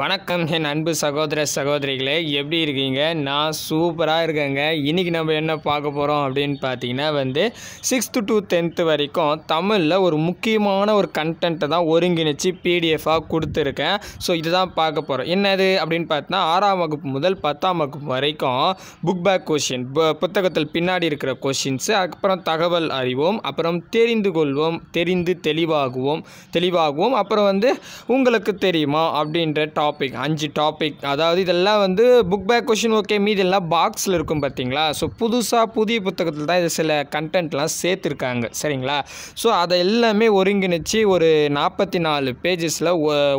வணக்கம் என் அன்பு சகோதர சகோதரிகளே எப்படி இருக்கீங்க நான் சூப்பராக இருக்கேங்க இன்றைக்கி நம்ம என்ன பார்க்க போகிறோம் அப்படின்னு பார்த்தீங்கன்னா வந்து சிக்ஸ்த்து டு டென்த்து வரைக்கும் தமிழில் ஒரு முக்கியமான ஒரு கண்டென்ட்டை தான் ஒருங்கிணைச்சி பிடிஎஃபாக கொடுத்துருக்கேன் ஸோ இதுதான் பார்க்க போகிறோம் என்னது அப்படின்னு பார்த்தீங்கன்னா ஆறாம் வகுப்பு முதல் பத்தாம் வகுப்பு வரைக்கும் புக் பேக் கொஷின் புத்தகத்தில் பின்னாடி இருக்கிற கொஷின்ஸு அதுக்கப்புறம் தகவல் அறிவோம் அப்புறம் தெரிந்து கொள்வோம் தெரிந்து தெளிவாகுவோம் தெளிவாகுவோம் அப்புறம் வந்து உங்களுக்கு தெரியுமா அப்படின்ற டாபிக் அஞ்சு டாபிக் அதாவது இதெல்லாம் வந்து புக் பேக் கொஷின் ஓகே மீது எல்லாம் பாக்ஸில் இருக்கும் பார்த்தீங்களா ஸோ புதுசாக புதிய புத்தகத்தில் தான் இது சில கண்டென்ட்லாம் சேர்த்துருக்காங்க சரிங்களா ஸோ அதை எல்லாமே ஒருங்கிணைச்சு ஒரு நாற்பத்தி நாலு பேஜஸில்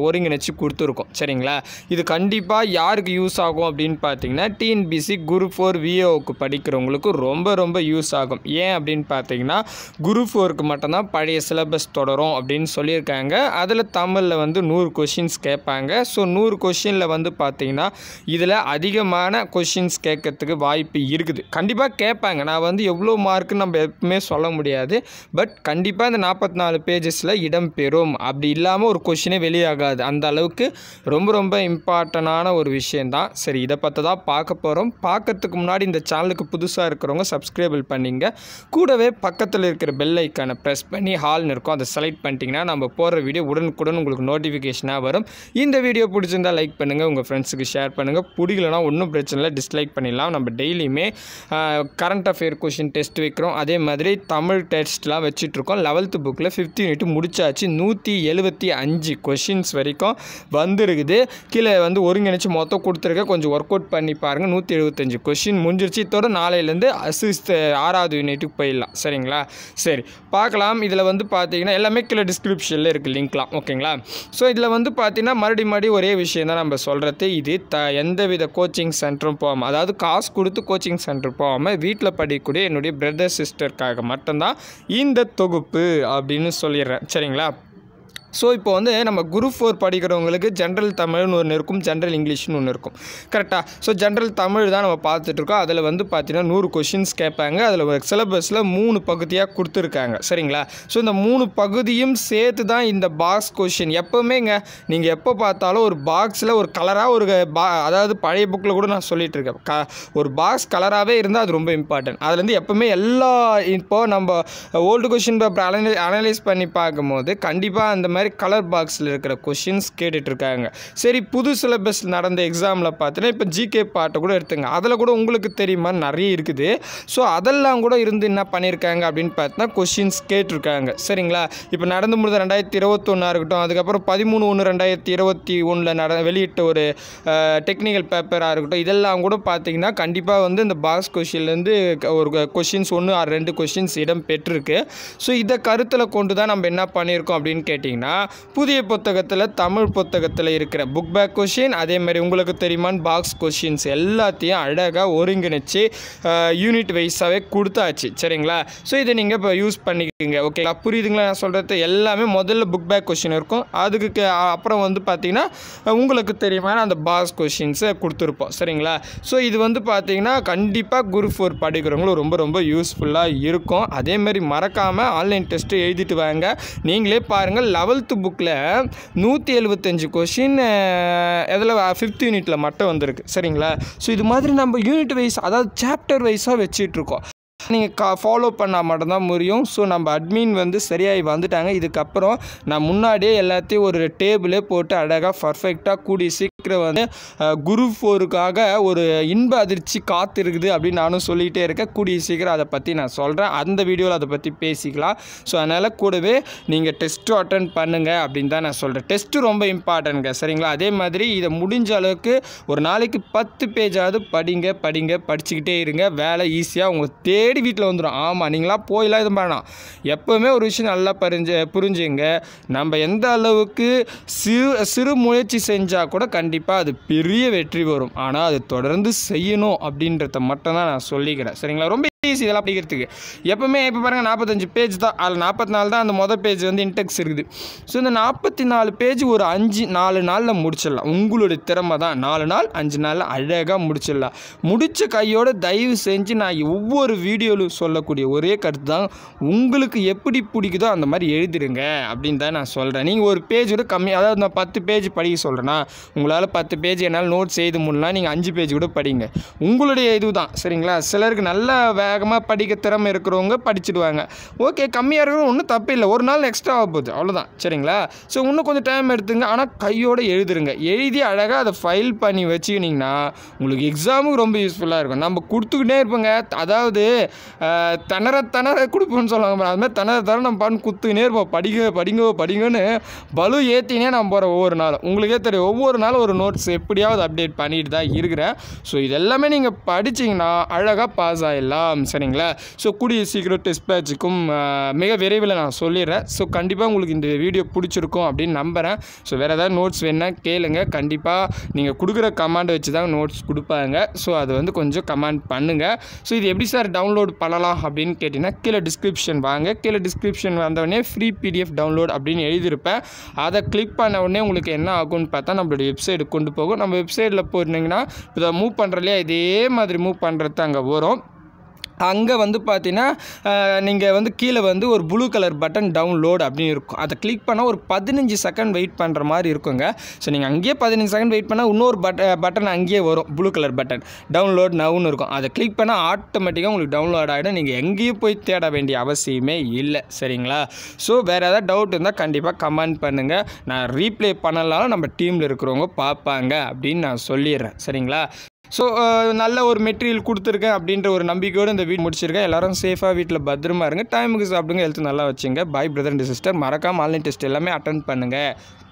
ஒருங்கிணைச்சு கொடுத்துருக்கோம் சரிங்களா இது கண்டிப்பாக யாருக்கு யூஸ் ஆகும் அப்படின்னு பார்த்தீங்கன்னா டிஎன்பிசி குரு ஃபோர் விஏஓக்கு படிக்கிறவங்களுக்கு ரொம்ப ரொம்ப யூஸ் ஆகும் ஏன் அப்படின்னு பார்த்தீங்கன்னா குரு ஃபோருக்கு மட்டும்தான் பழைய சிலபஸ் தொடரும் அப்படின்னு சொல்லியிருக்காங்க அதில் தமிழில் வந்து நூறு கொஷின்ஸ் கேட்பாங்க ஸோ நூறு கொஷினில் வந்து பார்த்திங்கன்னா இதில் அதிகமான கொஷின்ஸ் கேட்கறதுக்கு வாய்ப்பு இருக்குது கண்டிப்பாக கேட்பாங்க நான் வந்து எவ்வளோ மார்க்குன்னு நம்ம எப்பவுமே சொல்ல முடியாது பட் கண்டிப்பாக இந்த நாற்பத்தி நாலு பேஜஸில் இடம் பெறும் அப்படி இல்லாமல் ஒரு கொஷினே வெளியாகாது அந்த அளவுக்கு ரொம்ப ரொம்ப இம்பார்ட்டண்டான ஒரு விஷயந்தான் சரி இதை பற்றி தான் பார்க்க போகிறோம் பார்க்கறதுக்கு முன்னாடி இந்த சேனலுக்கு புதுசாக இருக்கிறவங்க சப்ஸ்கிரைபிள் பண்ணிங்க கூடவே பக்கத்தில் இருக்கிற பெல் ஐக்கானை ப்ரெஸ் பண்ணி ஹால்னு இருக்கும் அதை செலக்ட் பண்ணிட்டீங்கன்னா நம்ம போகிற வீடியோ உடனுக்குடன் உங்களுக்கு நோட்டிஃபிகேஷனாக வரும் இந்த வீடியோ பிடிச்சி பிடிச்சிருந்தால் லைக் பண்ணுங்கள் உங்கள் ஃப்ரெண்ட்ஸுக்கு ஷேர் பண்ணுங்கள் பிடிக்கலனா ஒன்றும் பிரச்சனை இல்லை டிஸ்லைக் பண்ணிடலாம் நம்ம டெய்லியுமே கரண்ட் அஃபேர் கொஷின் டெஸ்ட் வைக்கிறோம் அதே மாதிரி தமிழ் டெஸ்ட்லாம் வச்சுட்ருக்கோம் லெவல்த்து புக்கில் ஃபிஃப்த் யூனிட் முடிச்சாச்சு நூற்றி எழுபத்தி அஞ்சு கொஷின்ஸ் வரைக்கும் வந்துருக்குது கீழே வந்து ஒருங்கிணைச்சு மொத்தம் கொடுத்துருக்க கொஞ்சம் ஒர்க் அவுட் பண்ணி பாருங்கள் நூற்றி எழுபத்தஞ்சு கொஷின் முடிஞ்சிருச்சு இதோட நாளையிலேருந்து சிக்ஸ்த் ஆறாவது யூனிட்டுக்கு போயிடலாம் சரிங்களா சரி பார்க்கலாம் இதில் வந்து பார்த்தீங்கன்னா எல்லாமே கீழே டிஸ்கிரிப்ஷனில் இருக்குது லிங்க்லாம் ஓகேங்களா ஸோ இதில் வந்து பார்த்தீங்கன்னா மறுபடி மறுபடி ஒரே விஷயம் தான் நம்ம சொல்கிறது இது த எந்தவித கோச்சிங் சென்டரும் போகாமல் அதாவது காசு கொடுத்து கோச்சிங் சென்டர் போகாமல் வீட்டில் படிக்கக்கூடிய என்னுடைய பிரதர் சிஸ்டருக்காக மட்டும்தான் இந்த தொகுப்பு அப்படின்னு சொல்லிடுறேன் சரிங்களா ஸோ இப்போ வந்து நம்ம குரூப் ஃபோர் படிக்கிறவங்களுக்கு ஜென்ரல் தமிழ்னு ஒன்று இருக்கும் ஜென்ரல் இங்கிலீஷ்னு ஒன்று இருக்கும் கரெக்டாக ஸோ ஜென்ரல் தமிழ் தான் நம்ம பார்த்துட்ருக்கோம் அதில் வந்து பார்த்திங்கன்னா நூறு கொஷின்ஸ் கேட்பாங்க அதில் சிலபஸில் மூணு பகுதியாக கொடுத்துருக்காங்க சரிங்களா ஸோ இந்த மூணு பகுதியும் சேர்த்து தான் இந்த பாக்ஸ் கொஷின் எப்போவுமேங்க நீங்கள் எப்போ பார்த்தாலும் ஒரு பாக்ஸில் ஒரு கலராக ஒரு பா அதாவது பழைய புக்கில் கூட நான் சொல்லிகிட்டு இருக்கேன் க ஒரு பாக்ஸ் கலராகவே இருந்தால் அது ரொம்ப இம்பார்ட்டன்ட் அதுலேருந்து எப்போவுமே எல்லா இப்போது நம்ம old question paper analyse analyse பண்ணி பார்க்கும்போது கண்டிப்பாக அந்த மாதிரி மாதிரி கலர் பாக்ஸில் இருக்கிற கொஷின்ஸ் கேட்டுட்ருக்காங்க சரி புது சிலபஸ் நடந்த எக்ஸாமில் பார்த்தீங்கன்னா இப்போ ஜிகே பாட்டை கூட எடுத்துங்க அதில் கூட உங்களுக்கு தெரியுமா நிறைய இருக்குது ஸோ அதெல்லாம் கூட இருந்து என்ன பண்ணியிருக்காங்க அப்படின்னு பார்த்தா கொஷின்ஸ் கேட்டிருக்காங்க சரிங்களா இப்போ நடந்து முடிஞ்ச ரெண்டாயிரத்தி இருபத்தொன்னா இருக்கட்டும் அதுக்கப்புறம் பதிமூணு ஒன்று ரெண்டாயிரத்தி இருபத்தி ஒன்றில் நட வெளியிட்ட ஒரு டெக்னிக்கல் பேப்பராக இருக்கட்டும் இதெல்லாம் கூட பார்த்தீங்கன்னா கண்டிப்பாக வந்து இந்த பாக்ஸ் கொஷின்லேருந்து ஒரு கொஷின்ஸ் ஒன்று ஆறு ரெண்டு கொஷின்ஸ் இடம் பெற்றிருக்கு ஸோ இதை கருத்தில் கொண்டு தான் நம்ம என்ன பண்ணியிருக்கோம் அப்படின்னு கேட்டிங்கன்னா புதிய புத்தகத்தில் தமிழ் புத்தகத்தில் இருக்கிற புக் பேக் கொஷின் அதேமாதிரி உங்களுக்கு தெரியுமான் பாக்ஸ் கொஷின்ஸ் எல்லாத்தையும் அழகாக ஒருங்கிணைச்சு யூனிட் வைஸாகவே கொடுத்தாச்சு சரிங்களா ஸோ இதை நீங்கள் இப்போ யூஸ் பண்ணிக்கோங்க ஓகேங்களா புரியுதுங்களா நான் சொல்கிறது எல்லாமே முதல்ல புக் பேக் கொஷின் இருக்கும் அதுக்கு அப்புறம் வந்து பார்த்திங்கன்னா உங்களுக்கு தெரியுமான அந்த பாக்ஸ் கொஷின்ஸை கொடுத்துருப்போம் சரிங்களா ஸோ இது வந்து பார்த்திங்கன்னா கண்டிப்பாக குரு ஃபோர் படிக்கிறவங்களும் ரொம்ப ரொம்ப யூஸ்ஃபுல்லாக இருக்கும் அதேமாதிரி மறக்காமல் ஆன்லைன் டெஸ்ட்டு எழுதிட்டு வாங்க நீங்களே பாருங்கள் லெவல்த் ஃபோர்த்து புக்கில் நூற்றி எழுபத்தஞ்சு கொஷின் இதில் ஃபிஃப்த் யூனிட்டில் மட்டும் வந்திருக்கு சரிங்களா ஸோ இது மாதிரி நம்ம யூனிட் வைஸ் அதாவது சாப்டர் வைஸாக வச்சிட்ருக்கோம் நீங்கள் கா ஃபாலோ பண்ணால் மட்டும்தான் முடியும் ஸோ நம்ம அட்மின் வந்து சரியாகி வந்துட்டாங்க இதுக்கப்புறம் நான் முன்னாடியே எல்லாத்தையும் ஒரு டேபிளே போட்டு அழகாக பர்ஃபெக்டாக கூடிசி சீக்கிரம் வந்து குரு ஃபோருக்காக ஒரு இன்ப அதிர்ச்சி காத்திருக்குது அப்படின்னு நானும் சொல்லிகிட்டே இருக்கேன் கூடிய சீக்கிரம் அதை பற்றி நான் சொல்கிறேன் அந்த வீடியோவில் அதை பற்றி பேசிக்கலாம் ஸோ அதனால் கூடவே நீங்கள் டெஸ்ட்டும் அட்டன் பண்ணுங்கள் அப்படின்னு தான் நான் சொல்கிறேன் டெஸ்ட்டு ரொம்ப இம்பார்ட்டன்ட்ங்க சரிங்களா அதே மாதிரி இதை முடிஞ்ச அளவுக்கு ஒரு நாளைக்கு பத்து பேஜாவது படிங்க படிங்க படிச்சுக்கிட்டே இருங்க வேலை ஈஸியாக உங்களுக்கு தேடி வீட்டில் வந்துடும் ஆமாம் நீங்களாம் போயிலாம் இது பண்ணலாம் எப்போவுமே ஒரு விஷயம் நல்லா பரிஞ்சு புரிஞ்சுங்க நம்ம எந்த அளவுக்கு சிறு சிறு முயற்சி செஞ்சால் கூட கண்டிப்பாக கண்டிப்பாக அது பெரிய வெற்றி வரும் ஆனால் அது தொடர்ந்து செய்யணும் அப்படின்றத மட்டும் தான் நான் சொல்லிக்கிறேன் சரிங்களா ரொம்ப ஈஸி இதெல்லாம் படிக்கிறதுக்கு எப்போவுமே இப்போ பாருங்கள் நாற்பத்தஞ்சு பேஜ் தான் அதில் நாற்பத்தி நாலு தான் அந்த மொதல் பேஜ் வந்து இன்டெக்ஸ் இருக்குது ஸோ இந்த நாற்பத்தி நாலு பேஜ் ஒரு அஞ்சு நாலு நாளில் முடிச்சிடலாம் உங்களுடைய திறமை தான் நாலு நாள் அஞ்சு நாளில் அழகாக முடிச்சிடலாம் முடித்த கையோடு தயவு செஞ்சு நான் ஒவ்வொரு வீடியோவிலும் சொல்லக்கூடிய ஒரே கருத்து தான் உங்களுக்கு எப்படி பிடிக்குதோ அந்த மாதிரி எழுதிடுங்க அப்படின்னு தான் நான் சொல்கிறேன் நீங்கள் ஒரு பேஜ் கூட கம்மி அதாவது நான் பத்து பேஜ் படிக்க சொல்கிறேன்னா உங்களால் பத்து பேஜ் என்னால் நோட் செய்து முடியலாம் நீங்கள் அஞ்சு பேஜ் கூட படிங்க உங்களுடைய இது தான் சரிங்களா சிலருக்கு நல்லா வே வேகமாக படிக்க திறமை இருக்கிறவங்க படிச்சுடுவாங்க ஓகே கம்மியாக இருக்கிறவங்க ஒன்றும் தப்பு இல்லை ஒரு நாள் எக்ஸ்ட்ரா ஆக போகுது அவ்வளோதான் சரிங்களா ஸோ இன்னும் கொஞ்சம் டைம் எடுத்துங்க ஆனால் கையோடு எழுதுருங்க எழுதி அழகாக அதை ஃபைல் பண்ணி வச்சுக்கினீங்கன்னா உங்களுக்கு எக்ஸாமுக்கு ரொம்ப யூஸ்ஃபுல்லாக இருக்கும் நம்ம கொடுத்துக்கிட்டே இருப்போங்க அதாவது திணற திணற கொடுப்போம்னு சொல்லுவாங்க அது மாதிரி திணற திற நம்ம பண்ணு குத்துக்கினே இருப்போம் படிக்க படிங்க படிங்கன்னு பலு ஏற்றினே நம்ம போகிற ஒவ்வொரு நாளும் உங்களுக்கே தெரியும் ஒவ்வொரு நாளும் ஒரு நோட்ஸ் எப்படியாவது அப்டேட் பண்ணிட்டு தான் இருக்கிறேன் ஸோ இதெல்லாமே நீங்கள் படிச்சிங்கன்னா அழகாக பாஸ் ஆகிடலாம் சரிங்களா ஸோ கூடிய சீக்கிரம் டெஸ்ட் பேட்சுக்கும் மிக விரைவில் நான் சொல்லிடுறேன் ஸோ கண்டிப்பாக உங்களுக்கு இந்த வீடியோ பிடிச்சிருக்கும் அப்படின்னு நம்புகிறேன் ஸோ வேறு ஏதாவது நோட்ஸ் வேணால் கேளுங்க கண்டிப்பாக நீங்கள் கொடுக்குற கமாண்ட் வச்சு தான் நோட்ஸ் கொடுப்பாங்க ஸோ அது வந்து கொஞ்சம் கமாண்ட் பண்ணுங்கள் ஸோ இது எப்படி சார் டவுன்லோட் பண்ணலாம் அப்படின்னு கேட்டிங்கன்னா கீழே டிஸ்கிரிப்ஷன் வாங்க கீழே டிஸ்கிரிப்ஷன் வந்தவொடனே ஃப்ரீ பிடிஎஃப் டவுன்லோட் அப்படின்னு எழுதியிருப்பேன் அதை கிளிக் பண்ண உடனே உங்களுக்கு என்ன ஆகும்னு பார்த்தா நம்மளுடைய வெப்சைட்டு கொண்டு போகும் நம்ம வெப்சைட்டில் போயிருந்தீங்கன்னா இப்போ மூவ் பண்ணுறதுலையே இதே மாதிரி மூவ் பண்ணுறது அங்கே வரும் அங்கே வந்து பார்த்தீங்கன்னா நீங்கள் வந்து கீழே வந்து ஒரு ப்ளூ கலர் பட்டன் டவுன்லோட் அப்படின்னு இருக்கும் அதை கிளிக் பண்ணால் ஒரு பதினஞ்சு செகண்ட் வெயிட் பண்ணுற மாதிரி இருக்குங்க ஸோ நீங்கள் அங்கேயே பதினஞ்சு செகண்ட் வெயிட் பண்ணால் இன்னொரு பட் பட்டன் அங்கேயே வரும் ப்ளூ கலர் பட்டன் டவுன்லோட் நவுன்னு இருக்கும் அதை கிளிக் பண்ணால் ஆட்டோமேட்டிக்காக உங்களுக்கு டவுன்லோட் ஆகிடும் நீங்கள் எங்கேயும் போய் தேட வேண்டிய அவசியமே இல்லை சரிங்களா ஸோ வேறு ஏதாவது டவுட் இருந்தால் கண்டிப்பாக கமெண்ட் பண்ணுங்கள் நான் ரீப்ளே பண்ணலாலும் நம்ம டீமில் இருக்கிறவங்க பார்ப்பாங்க அப்படின்னு நான் சொல்லிடுறேன் சரிங்களா ஸோ uh, நல்ல ஒரு மெட்டீரியல் கொடுத்துருக்கேன் அப்படின்ற ஒரு நம்பிக்கையோடு இந்த வீடு முடிச்சிருக்கேன் எல்லாரும் சேஃபாக வீட்டில் பத்திரமா இருங்க டைமுக்கு சாப்பிடுங்க ஹெல்த் நல்லா வச்சுங்க பாய் பிரதர் அண்ட் சிஸ்டர் மறக்காமல் ஆன்லைன் டெஸ்ட் எல்லாமே அட்டன் பண்ணுங்கள்